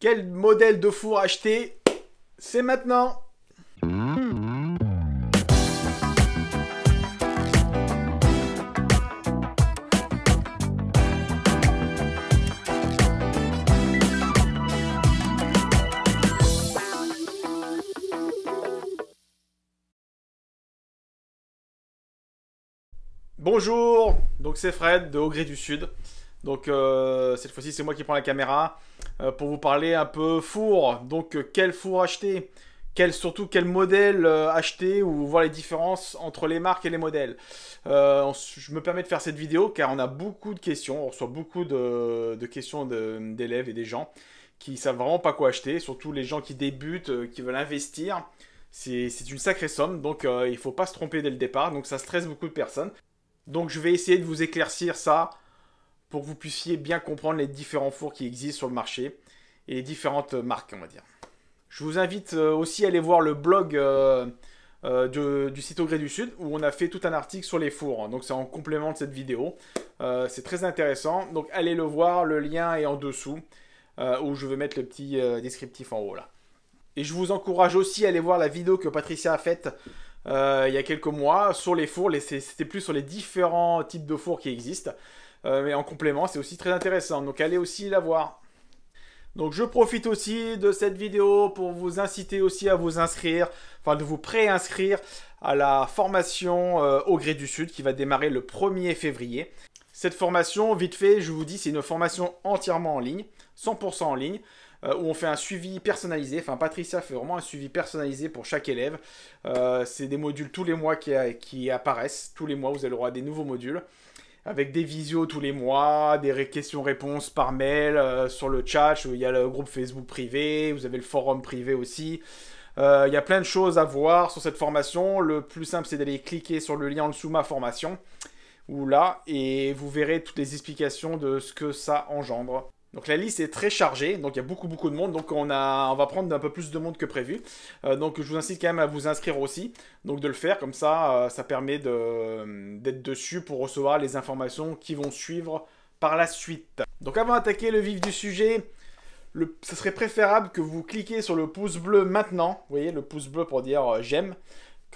Quel modèle de four acheter C'est maintenant Bonjour, donc c'est Fred de Gré du Sud. Donc euh, cette fois-ci, c'est moi qui prends la caméra euh, pour vous parler un peu four. Donc euh, quel four acheter quel, surtout quel modèle acheter ou voir les différences entre les marques et les modèles. je me permets de faire cette vidéo car on a beaucoup de questions, on reçoit beaucoup de, questions d'élèves et des gens qui savent vraiment pas quoi acheter, surtout les gens qui débutent, qui veulent investir. C'est une sacrée somme, donc il faut pas se tromper dès le départ, donc ça stresse beaucoup de personnes. Donc je vais essayer de vous éclaircir ça pour que vous puissiez bien comprendre les différents fours qui existent sur le marché et les différentes marques, on va dire. Je vous invite euh, aussi à aller voir le blog euh, euh, du site au gré du sud où on a fait tout un article sur les fours. Donc c'est en complément de cette vidéo. c'est très intéressant. Donc allez le voir, le lien est en dessous où je vais mettre le petit descriptif en haut là. Et je vous encourage aussi à aller voir la vidéo que Patricia a faite il y a quelques mois sur les fours. C'était plus sur les différents types de fours qui existent. Euh, mais en complément, c'est aussi très intéressant. Donc allez aussi la voir. Donc je profite aussi de cette vidéo pour vous inciter aussi à vous inscrire, enfin de vous préinscrire à la formation euh, au gré du Sud qui va démarrer le 1er février. Cette formation, vite fait, je vous dis, c'est une formation entièrement en ligne, 100% en ligne, euh, où on fait un suivi personnalisé. Enfin, Patricia fait vraiment un suivi personnalisé pour chaque élève. c'est des modules tous les mois qui, apparaissent. Tous les mois, vous allez avoir des nouveaux modules avec des visios tous les mois, des questions-réponses par mail, euh, sur le chat, il y a le groupe Facebook privé, vous avez le forum privé aussi. Euh, il y a plein de choses à voir sur cette formation. Le plus simple, c'est d'aller cliquer sur le lien en dessous ma formation, ou là, et vous verrez toutes les explications de ce que ça engendre. Donc la liste est très chargée, donc il y a beaucoup beaucoup de monde, donc on, a, on va prendre un peu plus de monde que prévu. Euh, donc je vous incite quand même à vous inscrire aussi, donc de le faire, comme ça euh, ça permet d'être dessus pour recevoir les informations qui vont suivre par la suite. Donc avant d'attaquer le vif du sujet, ce serait préférable que vous cliquiez sur le pouce bleu maintenant, vous voyez le pouce bleu pour dire euh, j'aime,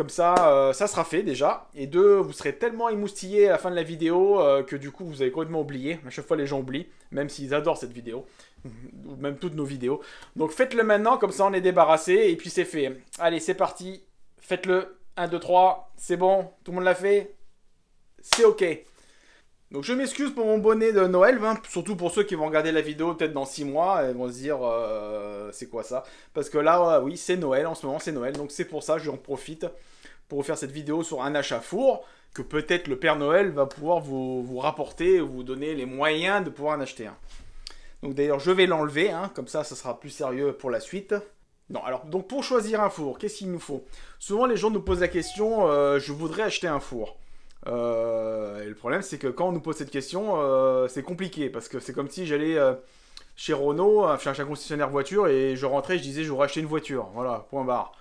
comme ça, euh, ça sera fait déjà. Et deux, vous serez tellement émoustillés à la fin de la vidéo euh, que du coup, vous avez complètement oublié. À chaque fois, les gens oublient, même s'ils adorent cette vidéo, ou même toutes nos vidéos. Donc faites-le maintenant, comme ça on est débarrassé, et puis c'est fait. Allez, c'est parti, faites-le. 1, 2, 3, c'est bon, tout le monde l'a fait, c'est ok. Donc je m'excuse pour mon bonnet de Noël, hein, surtout pour ceux qui vont regarder la vidéo peut-être dans 6 mois et vont se dire euh, c'est quoi ça Parce que là, euh, oui, c'est Noël, en ce moment c'est Noël, donc c'est pour ça que j'en profite pour faire cette vidéo sur un achat four que peut-être le Père Noël va pouvoir vous, vous rapporter, vous donner les moyens de pouvoir en acheter un. Donc d'ailleurs je vais l'enlever, hein, comme ça ça sera plus sérieux pour la suite. Non, alors donc pour choisir un four, qu'est-ce qu'il nous faut Souvent les gens nous posent la question, euh, je voudrais acheter un four. Euh, et le problème, c'est que quand on nous pose cette question, euh, c'est compliqué parce que c'est comme si j'allais euh, chez Renault, chercher un concessionnaire voiture et je rentrais, je disais, je voudrais acheter une voiture. Voilà, point barre.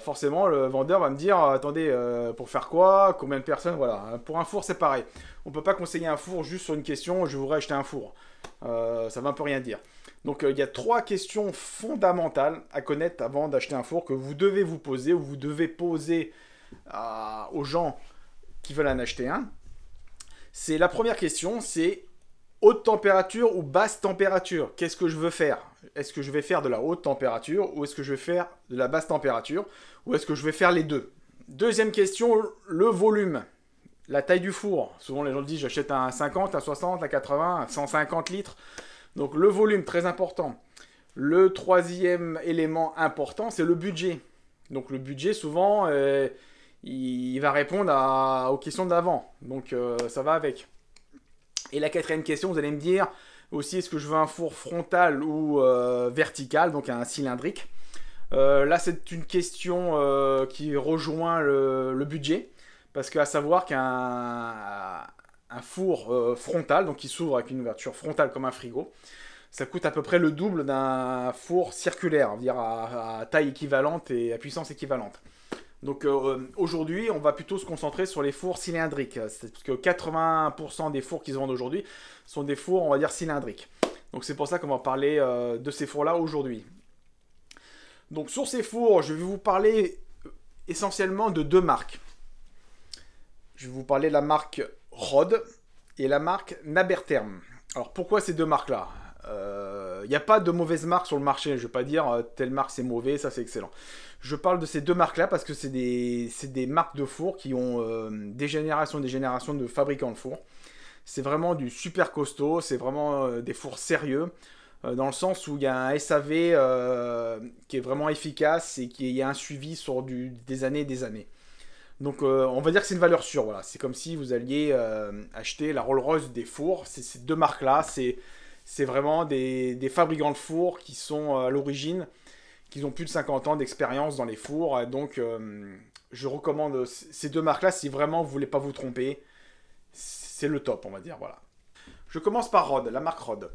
forcément, le vendeur va me dire attendez, pour faire quoi Combien de personnes Voilà. Hein, pour un four, c'est pareil. On ne peut pas conseiller un four juste sur une question je voudrais acheter un four. ça va un peu rien dire. Donc, il y a trois questions fondamentales à connaître avant d'acheter un four que vous devez vous poser ou vous devez poser aux gens qui veulent en acheter un, c'est la première question, c'est haute température ou basse température Qu'est-ce que je veux faire Est-ce que je vais faire de la haute température ou est-ce que je vais faire de la basse température ou est-ce que je vais faire les deux Deuxième question, le volume. La taille du four. Souvent les gens disent, j'achète un 50, un 60, un 80, un 150 litres. Donc le volume, très important. Le troisième élément important, c'est le budget. Donc le budget, souvent, euh, il va répondre aux questions d'avant, Donc euh, ça va avec. Et la quatrième question, vous allez me dire aussi est-ce que je veux un four frontal ou euh, vertical, donc un cylindrique. Euh, là, c'est une question qui rejoint le, budget, parce qu'à savoir qu'un four frontal, donc qui s'ouvre avec une ouverture frontale comme un frigo, ça coûte à peu près le double d'un four circulaire, dire à taille équivalente et à puissance équivalente. Donc euh, aujourd'hui, on va plutôt se concentrer sur les fours cylindriques. Parce que 80% des fours qu'ils vendent aujourd'hui sont des fours, on va dire, cylindriques. Donc c'est pour ça qu'on va parler euh, de ces fours-là aujourd'hui. Donc sur ces fours, je vais vous parler euh, essentiellement de deux marques. Je vais vous parler de la marque Rod et la marque Nabertherm. Alors pourquoi ces deux marques-là il euh, n'y a pas de mauvaise marque sur le marché. Je ne vais pas dire euh, telle marque c'est mauvais, ça c'est excellent. Je parle de ces deux marques-là parce que c'est des, des, marques de fours qui ont euh, des générations et des générations de fabricants de fours. C'est vraiment du super costaud, c'est vraiment des fours sérieux, dans le sens où il y a un SAV qui est vraiment efficace et qui a un suivi sur du, des années et des années. Donc on va dire que c'est une valeur sûre, voilà. C'est comme si vous alliez acheter la Rolls Royce des fours. ces deux marques-là, c'est c'est vraiment des, fabricants de fours qui sont euh, à l'origine, qui ont plus de 50 ans d'expérience dans les fours. Donc, euh, je recommande ces deux marques-là si vraiment vous voulez pas vous tromper. C'est le top, on va dire. Voilà. Je commence par Rod, la marque Rod.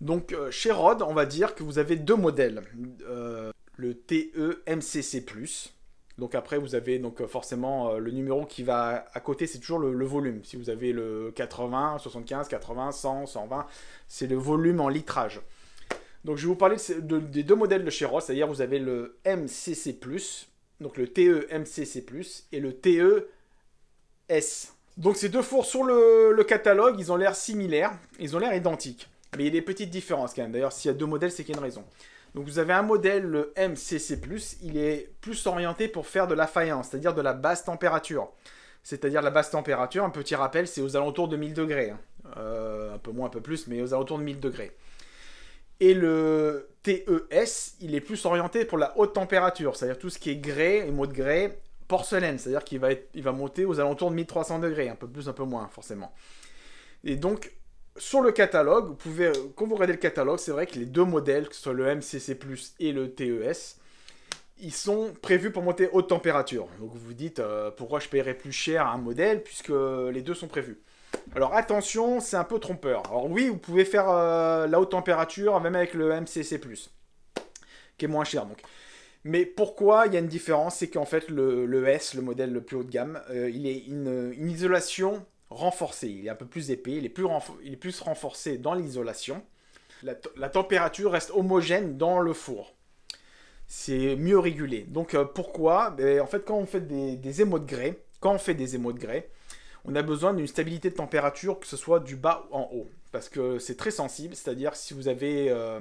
Donc, euh, chez Rod, on va dire que vous avez deux modèles. le TEMCC+, donc après, vous avez donc euh, forcément euh, le numéro qui va à côté, c'est toujours le, volume. Si vous avez le 80, 75, 80, 100, 120, c'est le volume en litrage. Donc je vais vous parler des deux modèles de chez Ross, c'est-à-dire vous avez le MCC+, donc le TE MCC+, et le TE S. Donc ces deux fours sur le, le catalogue, ils ont l'air similaires, ils ont l'air identiques. Mais il y a des petites différences quand même. D'ailleurs, s'il y a deux modèles, c'est qu'il y a une raison. Donc vous avez un modèle, le MCC+, il est plus orienté pour faire de la faïence, c'est-à-dire de la basse température. C'est-à-dire la basse température, un petit rappel, c'est aux alentours de 1000 degrés. Hein. Euh, un peu moins, un peu plus, mais aux alentours de 1000 degrés. Et le TES, il est plus orienté pour la haute température, c'est-à-dire tout ce qui est grès, et mot de grès, porcelaine, c'est-à-dire qu'il va, va monter aux alentours de 1300 degrés, un peu plus, un peu moins, forcément. Et donc, sur le catalogue, vous pouvez, quand vous regardez le catalogue, c'est vrai que les deux modèles, que ce soit le MCC Plus et le TES, ils sont prévus pour monter haute température. Donc vous vous dites, euh, pourquoi je paierais plus cher un modèle puisque les deux sont prévus Alors attention, c'est un peu trompeur. Alors oui, vous pouvez faire euh, la haute température même avec le MCC+, qui est moins cher donc. Mais pourquoi il y a une différence C'est qu'en fait, le, S, le modèle le plus haut de gamme, euh, il est une isolation renforcé. Il est un peu plus épais, il est plus, il est plus renforcé dans l'isolation. La, température reste homogène dans le four. C'est mieux régulé. Donc euh, pourquoi ben, En fait, quand on fait des, des émaux de grès, quand on fait des émaux de grès, on a besoin d'une stabilité de température, que ce soit du bas ou en haut. Parce que c'est très sensible, c'est-à-dire si vous avez euh,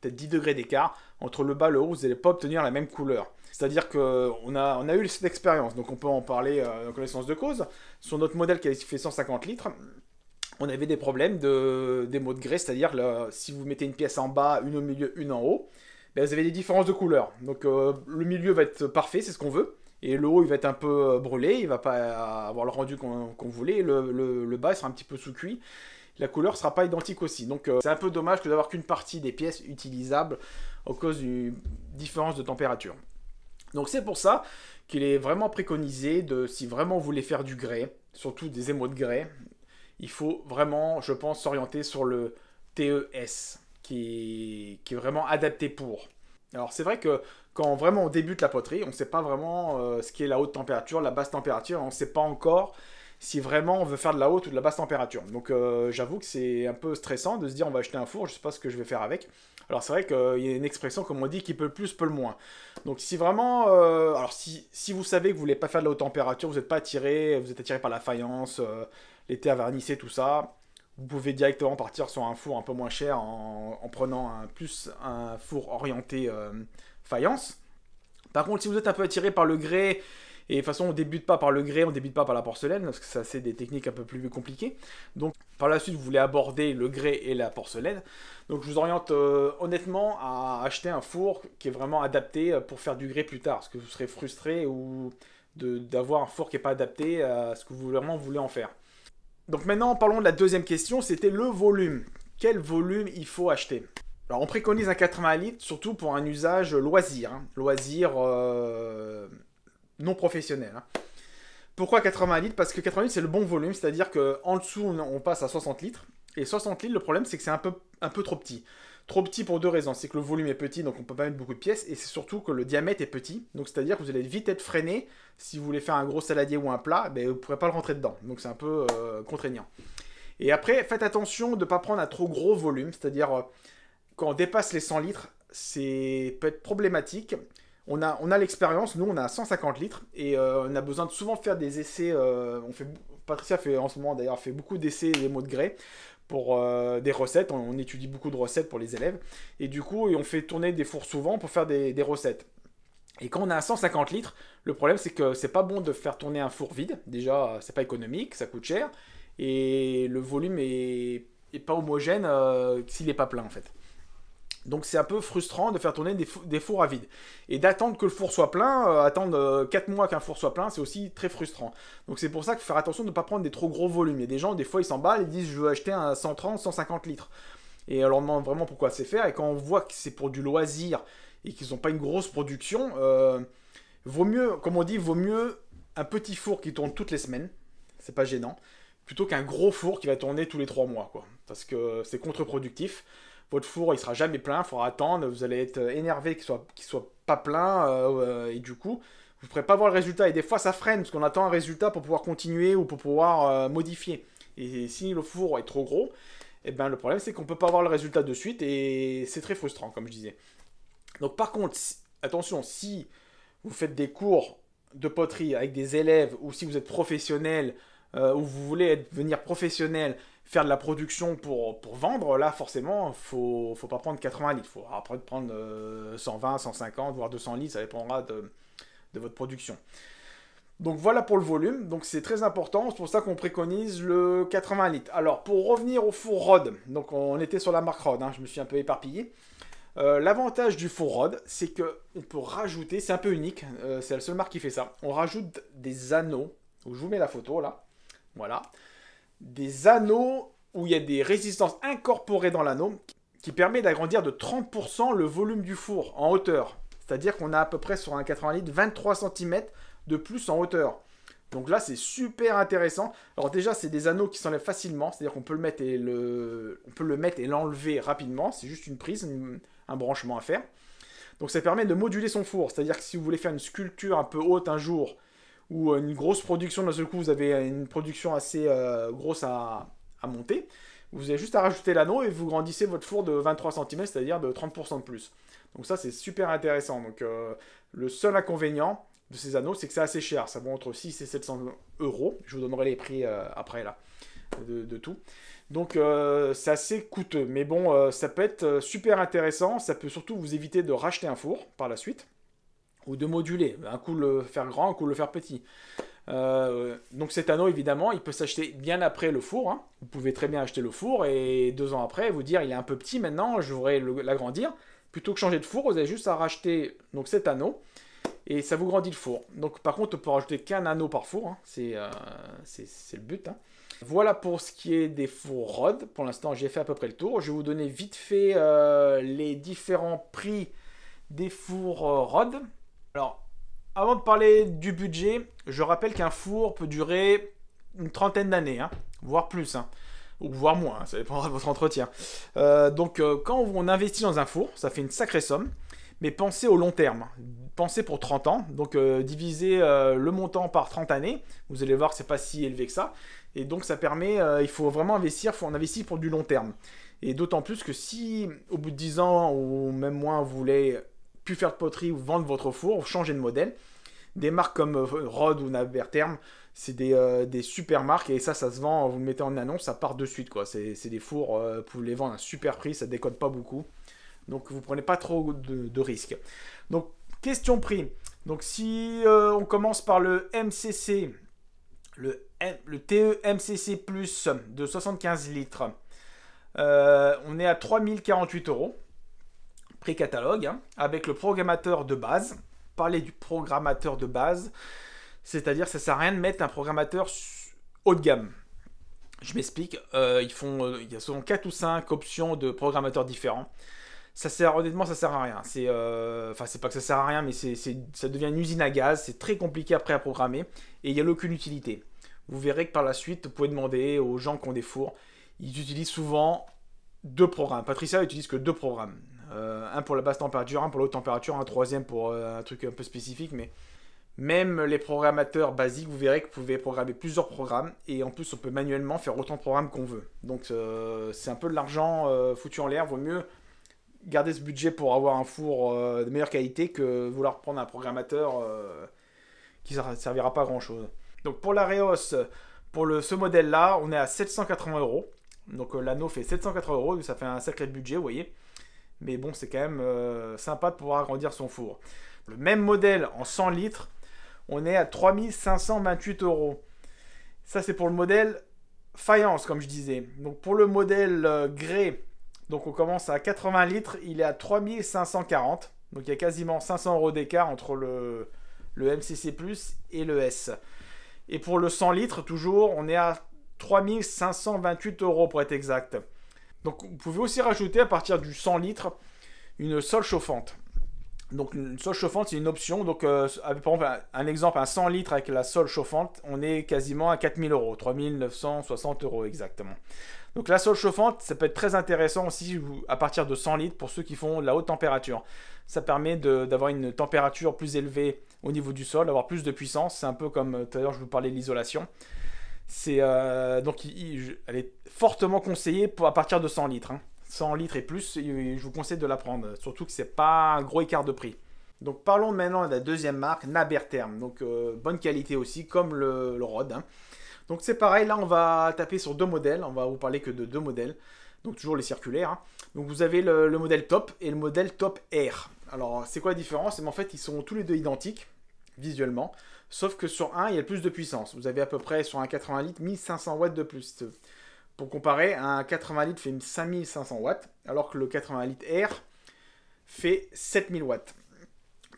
peut-être 10 degrés d'écart, entre le bas, le haut, vous n'allez pas obtenir la même couleur. C'est-à-dire qu'on a, on a eu cette expérience, donc on peut en parler euh, en connaissance de cause. Sur notre modèle qui fait 150 litres, on avait des problèmes de, des mots de grès, c'est-à-dire si vous mettez une pièce en bas, une au milieu, une en haut, ben, vous avez des différences de couleur. Donc euh, le milieu va être parfait, c'est ce qu'on veut, et le haut il va être un peu euh, brûlé, il va pas avoir le rendu qu'on voulait, le, bas sera un petit peu sous-cuit, la couleur sera pas identique aussi. Donc euh, c'est un peu dommage que d'avoir qu'une partie des pièces utilisables au cause d'une différence de température. Donc c'est pour ça qu'il est vraiment préconisé de, si vraiment vous voulez faire du grès, surtout des émaux de grès, il faut vraiment, je pense, s'orienter sur le TES, qui est, vraiment adapté pour. Alors c'est vrai que quand vraiment on débute la poterie, on ne sait pas vraiment euh, ce qui est la haute température, la basse température, on ne sait pas encore si vraiment on veut faire de la haute ou de la basse température. Donc euh, j'avoue que c'est un peu stressant de se dire on va acheter un four, je sais pas ce que je vais faire avec. Alors c'est vrai qu'il y a une expression comme on dit qui peut le plus, peut le moins. Donc si vraiment, euh, alors si, vous savez que vous voulez pas faire de la haute température, vous n'êtes pas attiré, vous êtes attiré par la faïence, euh, l'été à vernisser, tout ça, vous pouvez directement partir sur un four un peu moins cher en, prenant un, plus un four orienté faïence. Par contre si vous êtes un peu attiré par le grès et de toute façon, on débute pas par le gré, on débute pas par la porcelaine, parce que ça c'est des techniques un peu plus compliquées. Donc par la suite, vous voulez aborder le grès et la porcelaine. Donc je vous oriente euh, honnêtement à acheter un four qui est vraiment adapté euh, pour faire du gré plus tard, parce que vous serez frustré ou d'avoir un four qui n'est pas adapté à ce que vous vraiment voulez en faire. Donc maintenant, parlons de la deuxième question, c'était le volume. Quel volume il faut acheter alors on préconise un 80 litres surtout pour un usage loisir, hein. loisir euh, non professionnel. Hein. Pourquoi 80 litres Parce que 80 litres, c'est le bon volume, c'est-à-dire qu'en dessous, on passe à 60 litres. Et 60 litres, le problème, c'est que c'est un peu, un peu trop petit. Trop petit pour deux raisons. C'est que le volume est petit, donc on peut pas mettre beaucoup de pièces. Et c'est surtout que le diamètre est petit. Donc c'est-à-dire que vous allez vite être freiné. Si vous voulez faire un gros saladier ou un plat, ben, vous ne pourrez pas le rentrer dedans. Donc c'est un peu euh, contraignant. Et après, faites attention de ne pas prendre un trop gros volume. C'est-à-dire, euh, quand on dépasse les 100 litres, c'est peut être problématique on a, on a l'expérience, nous on a 150 litres et euh, on a besoin de souvent faire des essais. Euh, on fait, Patricia fait en ce moment d'ailleurs fait beaucoup d'essais et des mots de gré pour euh, des recettes. On, étudie beaucoup de recettes pour les élèves et du coup on fait tourner des fours souvent pour faire des, recettes. Et quand on a 150 litres, le problème c'est que c'est pas bon de faire tourner un four vide. Déjà c'est pas économique, ça coûte cher et le volume est, pas homogène s'il n'est pas plein en fait. Donc c'est un peu frustrant de faire tourner des, fours à vide. Et d'attendre que le four soit plein, euh, attendre 4 euh, mois qu'un four soit plein, c'est aussi très frustrant. Donc c'est pour ça qu'il faut faire attention de ne pas prendre des trop gros volumes. Il y a des gens, des fois, ils s'emballent, ils disent je veux acheter un 130, 150 litres. Et on leur demande vraiment pourquoi c'est faire. Et quand on voit que c'est pour du loisir et qu'ils n'ont pas une grosse production, euh, vaut mieux, comme on dit, vaut mieux un petit four qui tourne toutes les semaines, c'est pas gênant, plutôt qu'un gros four qui va tourner tous les 3 mois, quoi. Parce que c'est contre-productif votre four il sera jamais plein, il faudra attendre, vous allez être énervé qu'il soit, qu'il soit pas plein, euh, et du coup, vous ne pourrez pas voir le résultat. Et des fois, ça freine, parce qu'on attend un résultat pour pouvoir continuer ou pour pouvoir euh, modifier. Et, si le four est trop gros, et eh ben, le problème c'est qu'on ne peut pas voir le résultat de suite, et c'est très frustrant, comme je disais. Donc par contre, attention, si vous faites des cours de poterie avec des élèves, ou si vous êtes professionnel, euh, ou vous voulez devenir professionnel, faire de la production pour, vendre, là, forcément, faut, faut pas prendre 80 litres. Faut après prendre 120, euh, 150, voire 200 litres, ça dépendra de, votre production. Donc voilà pour le volume, donc c'est très important, c'est pour ça qu'on préconise le 80 litres. Alors pour revenir au four Rod, donc on était sur la marque Rod, hein, je me suis un peu éparpillé. Euh, l'avantage du four Rod, c'est qu'on peut rajouter, c'est un peu unique, euh, c'est la seule marque qui fait ça, on rajoute des anneaux, je vous mets la photo là, voilà des anneaux où il y a des résistances incorporées dans l'anneau qui permet d'agrandir de 30% le volume du four en hauteur. C'est-à-dire qu'on a à peu près sur un 80 litres 23 cm de plus en hauteur. Donc là, c'est super intéressant. Alors déjà, c'est des anneaux qui s'enlèvent facilement, c'est-à-dire qu'on peut le mettre et le mettre et l'enlever rapidement. C'est juste une prise, un branchement à faire. Donc ça permet de moduler son four, c'est-à-dire que si vous voulez faire une sculpture un peu haute un jour, ou euh, une grosse production, d'un seul coup, vous avez euh, une production assez euh, grosse à, monter. Vous avez juste à rajouter l'anneau et vous grandissez votre four de 23 cm, c'est-à-dire de 30% de plus. Donc ça, c'est super intéressant. Donc le seul inconvénient de ces anneaux, c'est que c'est assez cher. Ça vaut entre 6 et 700 euros. Je vous donnerai les prix après, là, de, de tout. Donc c'est assez coûteux. Mais bon, ça peut être super intéressant. Ça peut surtout vous éviter de racheter un four par la suite ou de moduler, un coup le faire grand, un coup le faire petit. Euh, donc cet anneau, évidemment, il peut s'acheter bien après le four. Hein. Vous pouvez très bien acheter le four et deux ans après vous dire il est un peu petit maintenant, je voudrais l'agrandir. Plutôt que changer de four, vous avez juste à racheter donc cet anneau et ça vous grandit le four. Donc par contre, on peut rajouter qu'un anneau par four, hein. euh, c'est le but. Hein. Voilà pour ce qui est des fours rod. Pour l'instant, j'ai fait à peu près le tour. Je vais vous donner vite fait euh, les différents prix des fours rod. Alors, avant de parler du budget, je rappelle qu'un four peut durer une trentaine d'années, hein, voire plus, hein. ou voire moins, hein, ça dépendra de votre entretien. Euh, donc, euh, quand on investit dans un four, ça fait une sacrée somme, mais pensez au long terme. Pensez pour 30 ans, donc euh, divisez le montant par 30 années, vous allez voir, c'est pas si élevé que ça, et donc ça permet, il faut vraiment investir, faut, on investit pour du long terme. Et d'autant plus que si au bout de 10 ans ou même moins vous voulez faire de poterie ou vendre votre four, ou changer de modèle. Des marques comme euh, Rod ou Navertherm, c'est euh, des, super marques et ça, ça se vend, vous le mettez en annonce, ça part de suite quoi. C'est des fours, pour euh, vous les vendre à un super prix, ça décode pas beaucoup. Donc vous prenez pas trop de, risques. Donc question prix. Donc si on commence par le MCC, le, le TE MCC Plus de 75 litres, on est à 3048 euros pré-catalogue, hein, avec le programmateur de base. Parler du programmateur de base, c'est-à-dire ça sert à rien de mettre un programmateur haut de gamme. Je m'explique, euh, ils font, euh, il ya souvent quatre ou cinq options de programmateurs différents. Ça sert, honnêtement, ça sert à rien. C'est, euh, enfin, c'est pas que ça sert à rien, mais c'est, ça devient une usine à gaz. C'est très compliqué après à programmer et il n'y a aucune utilité. Vous verrez que par la suite, vous pouvez demander aux gens qui ont des fours. Ils utilisent souvent deux programmes. Patricia utilise que deux programmes. Euh, un pour la basse température, un pour la haute température, un troisième pour euh, un truc un peu spécifique, mais même les programmateurs basiques, vous verrez que vous pouvez programmer plusieurs programmes et en plus on peut manuellement faire autant de programmes qu'on veut. Donc euh, c'est un peu de l'argent foutu en l'air, vaut mieux garder ce budget pour avoir un four de meilleure qualité que vouloir prendre un programmateur qui ne servira pas à grand chose. Donc pour la Reos, pour ce modèle là, on est à 780 euros. Donc l'anneau fait 780 euros, ça fait un sacré budget, vous voyez mais bon, c'est quand même euh, sympa de pouvoir agrandir son four. Le même modèle en 100 litres, on est à 3528 euros. Ça, c'est pour le modèle faïence, comme je disais. Donc, pour le modèle euh, Grey donc on commence à 80 litres, il est à 3540. Donc, il y a quasiment 500 euros d'écart entre le, le MCC et le S. Et pour le 100 litres, toujours, on est à 3528 euros pour être exact. Donc vous pouvez aussi rajouter à partir du 100 litres une sole chauffante. Donc une sol chauffante, c'est une option. Donc euh, par exemple, un, exemple, un 100 litres avec la sole chauffante, on est quasiment à 4000 euros, 3960 euros exactement. Donc la sol chauffante, ça peut être très intéressant aussi à partir de 100 litres pour ceux qui font la haute température. Ça permet d'avoir une température plus élevée au niveau du sol, d'avoir plus de puissance. C'est un peu comme euh, tout à l'heure je vous parlais de l'isolation. C'est euh, donc elle est fortement conseillée à partir de 100 litres. 100 hein. litres et plus, je vous conseille de la prendre. Surtout que c'est pas un gros écart de prix. Donc parlons maintenant de la deuxième marque, Nabertherm. Donc euh, bonne qualité aussi, comme le, le hein. Donc c'est pareil, là on va taper sur deux modèles. On va vous parler que de deux modèles. Donc toujours les circulaires. Hein. Donc vous avez le, modèle top et le modèle top R. Alors c'est quoi la différence En fait ils sont tous les deux identiques visuellement. Sauf que sur un, il y a plus de puissance. Vous avez à peu près sur un 80 litres 1500 watts de plus. Pour comparer, un 80 litres fait 5500 watts, alors que le 80 litres R fait 7000 watts.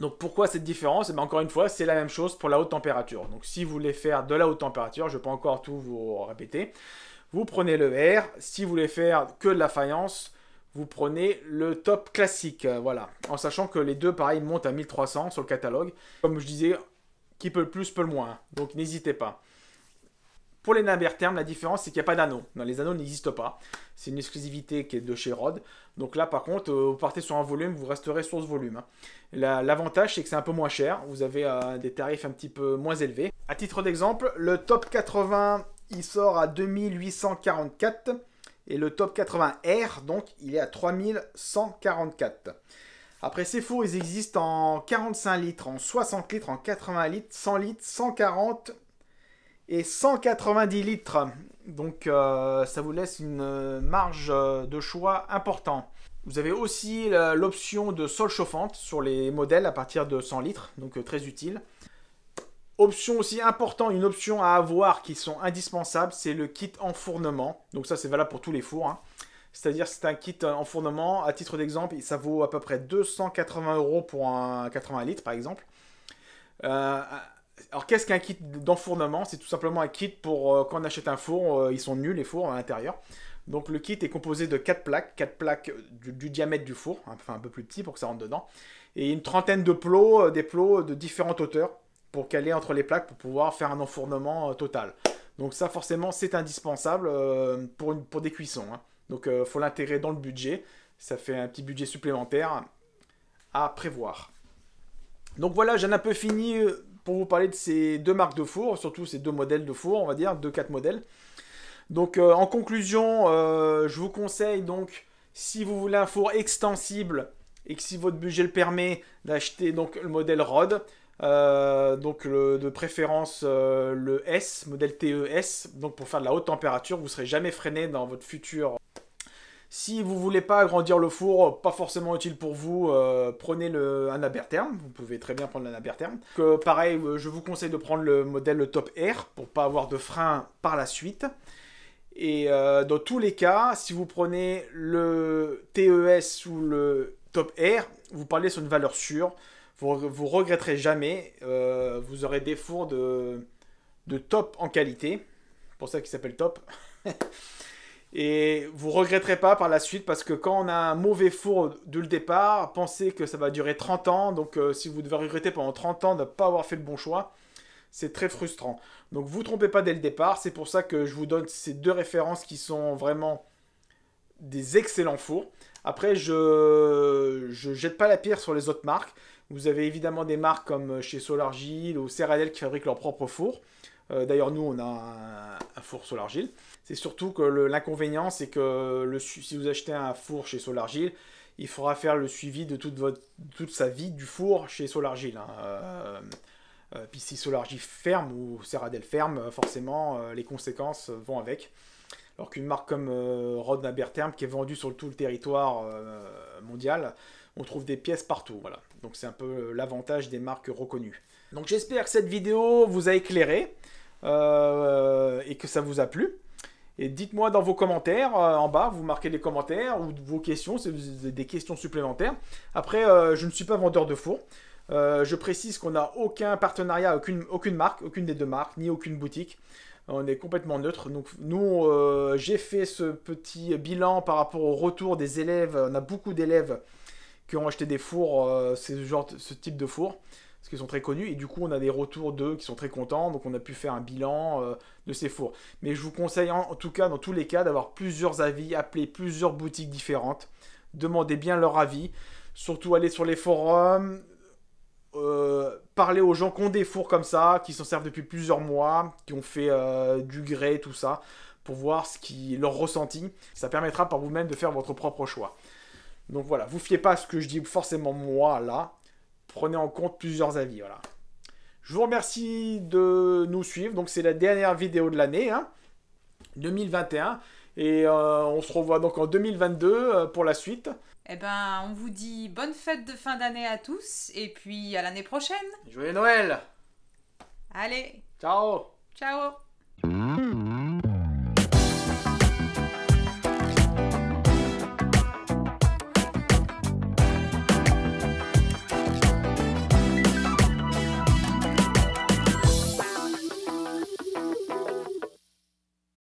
Donc pourquoi cette différence Et eh bien Encore une fois, c'est la même chose pour la haute température. Donc si vous voulez faire de la haute température, je ne vais pas encore tout vous répéter, vous prenez le R. Si vous voulez faire que de la faïence, vous prenez le top classique. Euh, voilà. En sachant que les deux, pareil, montent à 1300 sur le catalogue. Comme je disais qui peut le plus, peut le moins. Hein. Donc n'hésitez pas. Pour les termes la différence, c'est qu'il n'y a pas d'anneau. les anneaux n'existent pas. C'est une exclusivité qui est de chez Rod. Donc là, par contre, euh, vous partez sur un volume, vous resterez sur ce volume. Hein. L'avantage, c'est que c'est un peu moins cher. Vous avez euh, des tarifs un petit peu moins élevés. A titre d'exemple, le top 80, il sort à 2844. Et le top 80R, donc, il est à 3144. Après, ces fours, ils existent en 45 litres, en 60 litres, en 80 litres, 100 litres, 140 et 190 litres. Donc, euh, ça vous laisse une marge euh, de choix importante. Vous avez aussi euh, l'option de sol chauffante sur les modèles à partir de 100 litres, donc très utile. Option aussi importante, une option à avoir qui sont indispensables, c'est le kit enfournement. Donc ça, c'est valable pour tous les fours. Hein. C'est-à-dire, c'est un kit euh, en À titre d'exemple, ça vaut à peu près 280 euros pour un 80 litres, par exemple. Euh, euh, alors, qu'est-ce qu'un kit d'enfournement C'est tout simplement un kit pour quand on achète un four, ils sont nuls les fours à l'intérieur. Donc, le kit est composé de 4 plaques, 4 plaques du, diamètre du four, hein, enfin un peu plus petit pour que ça rentre dedans, et une trentaine de plots, des plots de différentes hauteurs pour caler entre les plaques pour pouvoir faire un enfournement total. Donc, ça, forcément, c'est indispensable pour, pour des cuissons. Hein. Donc il euh, faut l'intégrer dans le budget. Ça fait un petit budget supplémentaire à prévoir. Donc voilà, j'en ai un peu fini euh, pour vous parler de ces deux marques de four, surtout ces deux modèles de four, on va dire, deux, quatre modèles. Donc euh, en conclusion, je vous conseille donc, si vous voulez un four extensible et que si votre budget le permet, d'acheter donc le modèle Rod. donc de préférence le S, modèle TES, donc pour faire de la haute température, vous ne serez jamais freiné dans votre futur si vous voulez pas agrandir le four, pas forcément utile pour vous, euh, prenez le, un abertherm. Vous pouvez très bien prendre un abertherm. pareil, euh, je vous conseille de prendre le modèle Top Air pour pas avoir de frein par la suite. Et euh, dans tous les cas, si vous prenez le TES ou le Top Air, vous parlez sur une valeur sûre. Vous, vous regretterez jamais. vous aurez des fours de, de top en qualité. Pour ça qu'il s'appelle top. Et vous regretterez pas par la suite parce que quand on a un mauvais four de le départ, pensez que ça va durer 30 ans. Donc euh, si vous devez regretter pendant 30 ans de ne pas avoir fait le bon choix, c'est très frustrant. Donc vous trompez pas dès le départ. C'est pour ça que je vous donne ces deux références qui sont vraiment des excellents fours. Après, je ne jette pas la pierre sur les autres marques. Vous avez évidemment des marques comme chez Solargil ou Ceradel qui fabriquent leur propre four. Euh, d'ailleurs, nous, on a un, four Solargile. C'est surtout que l'inconvénient, c'est que si vous achetez un four chez Solargile, il faudra faire le suivi de toute, sa vie du four chez Solargile. Hein. Euh, euh, puis si Solargile ferme ou Serradel ferme, forcément, les conséquences vont avec. Alors qu'une marque comme Rodna Bertherm, qui est vendue sur tout le territoire mondial, on trouve des pièces partout, Donc c'est un peu l'avantage des marques reconnues. Donc j'espère que cette vidéo vous a éclairé. Euh, et que ça vous a plu. Et dites-moi dans vos commentaires euh, en bas, vous marquez les commentaires ou vos questions, si vous avez des questions supplémentaires. Après, euh, je ne suis pas vendeur de four. je précise qu'on n'a aucun partenariat, aucune, marque, aucune des deux marques, ni aucune boutique. On est complètement neutre. Donc nous, j'ai fait ce petit bilan par rapport au retour des élèves. On a beaucoup d'élèves qui ont acheté des fours, ce, genre, ce type de four parce qu'ils sont très connus, et du coup on a des retours d'eux qui sont très contents, donc on a pu faire un bilan euh, de ces fours. Mais je vous conseille en, tout cas, dans tous les cas, d'avoir plusieurs avis, appeler plusieurs boutiques différentes, demandez bien leur avis, surtout aller sur les forums, euh, parlez parler aux gens qui ont des fours comme ça, qui s'en servent depuis plusieurs mois, qui ont fait euh, du grès, tout ça, pour voir ce qui leur ressenti. Ça permettra par vous-même de faire votre propre choix. Donc voilà, vous fiez pas à ce que je dis forcément moi là, prenez en compte plusieurs avis. Voilà. Je vous remercie de nous suivre. Donc c'est la dernière vidéo de l'année, 2021. Hein, et euh, on se revoit donc en 2022 euh, pour la suite. Eh ben, on vous dit bonne fête de fin d'année à tous et puis à l'année prochaine. Joyeux Noël. Allez. Ciao. Ciao.